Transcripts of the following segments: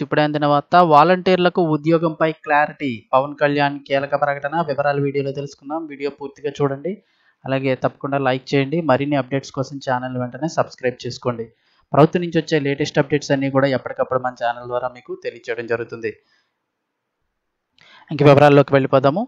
ఇప్పుడే అందిన వార్త వాలంటీర్లకు ఉద్యోగంపై క్లారిటీ పవన్ కళ్యాణ్ కీలక ప్రకటన వివరాలు వీడియోలో తెలుసుకుందాం వీడియో పూర్తిగా చూడండి అలాగే తప్పకుండా లైక్ చేయండి మరిన్ని అప్డేట్స్ కోసం ఛానల్ వెంటనే సబ్స్క్రైబ్ చేసుకోండి ప్రభుత్వం నుంచి వచ్చే లేటెస్ట్ అప్డేట్స్ అన్నీ కూడా ఎప్పటికప్పుడు మన ఛానల్ ద్వారా మీకు తెలియచేయడం జరుగుతుంది ఇంక వివరాల్లోకి వెళ్ళిపోదాము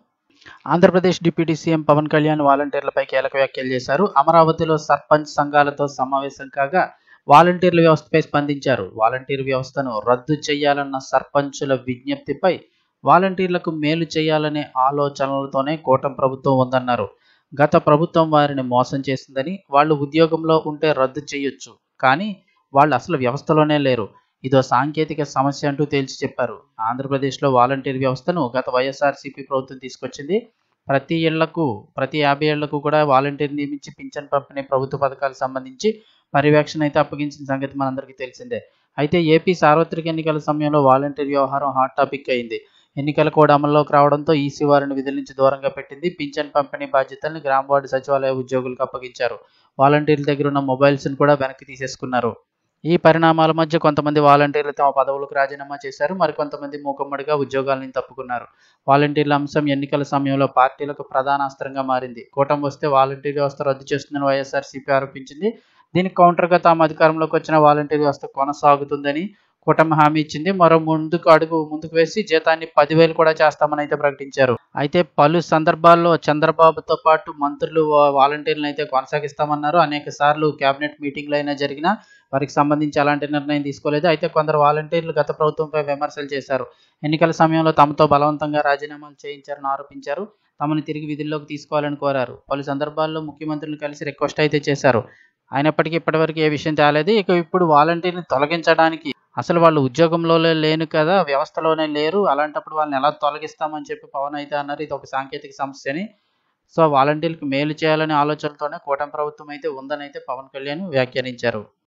ఆంధ్రప్రదేశ్ డిప్యూటీ సీఎం పవన్ కళ్యాణ్ వాలంటీర్లపై కీలక వ్యాఖ్యలు చేశారు అమరావతిలో సర్పంచ్ సంఘాలతో సమావేశం కాగా వాలంటీర్ల వ్యవస్థపై స్పందించారు వాలంటీర్ వ్యవస్థను రద్దు చేయాలన్న సర్పంచుల విజ్ఞప్తిపై వాలంటీర్లకు మేలు చేయాలనే ఆలోచనలతోనే కూటమి ప్రభుత్వం ఉందన్నారు గత ప్రభుత్వం వారిని మోసం చేసిందని వాళ్ళు ఉద్యోగంలో ఉంటే రద్దు చేయొచ్చు కానీ వాళ్ళు అసలు వ్యవస్థలోనే లేరు ఇదో సాంకేతిక సమస్య అంటూ తేల్చి చెప్పారు ఆంధ్రప్రదేశ్లో వాలంటీర్ వ్యవస్థను గత వైఎస్ఆర్సీపీ ప్రభుత్వం తీసుకొచ్చింది ప్రతి ఇళ్లకు ప్రతి యాభై ఏళ్లకు కూడా వాలంటీర్ నియమించి పింఛన్ పంపిణీ ప్రభుత్వ పథకాలకు సంబంధించి పర్యవేక్షణ అయితే అప్పగించిన సంగతి మనందరికీ తెలిసిందే అయితే ఏపీ సార్వత్రిక ఎన్నికల సమయంలో వాలంటీర్ వ్యవహారం హాట్ టాపిక్ అయింది ఎన్నికల కోడ్ అమల్లోకి రావడంతో ఈసీ వారిని విధుల నుంచి దూరంగా పెట్టింది పింఛన్ పంపిణీ బాధ్యతలను గ్రామ వార్డు సచివాలయ ఉద్యోగులకు అప్పగించారు వాలంటీర్ల దగ్గర ఉన్న మొబైల్స్ను కూడా వెనక్కి తీసేసుకున్నారు ఈ పరిణామాల మధ్య కొంతమంది వాలంటీర్లు తమ పదవులకు రాజీనామా చేశారు మరికొంతమంది మూకమ్మడిగా ఉద్యోగాలను తప్పుకున్నారు వాలంటీర్ల అంశం ఎన్నికల సమయంలో పార్టీలకు ప్రధాన అస్త్రంగా మారింది కూటమి వస్తే వాలంటీర్ వ్యవస్థ రద్దు చేస్తుందని వైఎస్ఆర్సీపీ ఆరోపించింది దీనికి కౌంటర్గా తాము అధికారంలోకి వచ్చిన వాలంటీర్ వ్యవస్థ కొనసాగుతుందని కూటమి హామీ ఇచ్చింది మరో ముందుకు అడుగు ముందుకు వేసి జీతాన్ని పదివేలు కూడా చేస్తామని అయితే ప్రకటించారు అయితే పలు సందర్భాల్లో చంద్రబాబుతో పాటు మంత్రులు వాలంటీర్లను అయితే కొనసాగిస్తామన్నారు అనేక సార్లు కేబినెట్ మీటింగ్లు అయినా జరిగిన వారికి సంబంధించి అలాంటి నిర్ణయం తీసుకోలేదు అయితే కొందరు వాలంటీర్లు గత ప్రభుత్వంపై విమర్శలు చేశారు ఎన్నికల సమయంలో తమతో బలవంతంగా రాజీనామాలు చేయించారని ఆరోపించారు తమను తిరిగి విధుల్లోకి తీసుకోవాలని కోరారు పలు సందర్భాల్లో ముఖ్యమంత్రులను కలిసి రిక్వెస్ట్ అయితే చేశారు అయినప్పటికీ ఇప్పటివరకు ఏ విషయం తేలేదు ఇక ఇప్పుడు వాలంటీర్ని తొలగించడానికి అసలు వాళ్ళు ఉద్యోగంలో లేను కదా వ్యవస్థలోనే లేరు అలాంటప్పుడు వాళ్ళని ఎలా తొలగిస్తామని చెప్పి పవన్ అయితే అన్నారు ఇది ఒక సాంకేతిక సమస్య అని సో వాలంటీర్లకు మేలు చేయాలనే ఆలోచనతోనే కూటమి ప్రభుత్వం అయితే ఉందని అయితే పవన్ కళ్యాణ్ వ్యాఖ్యానించారు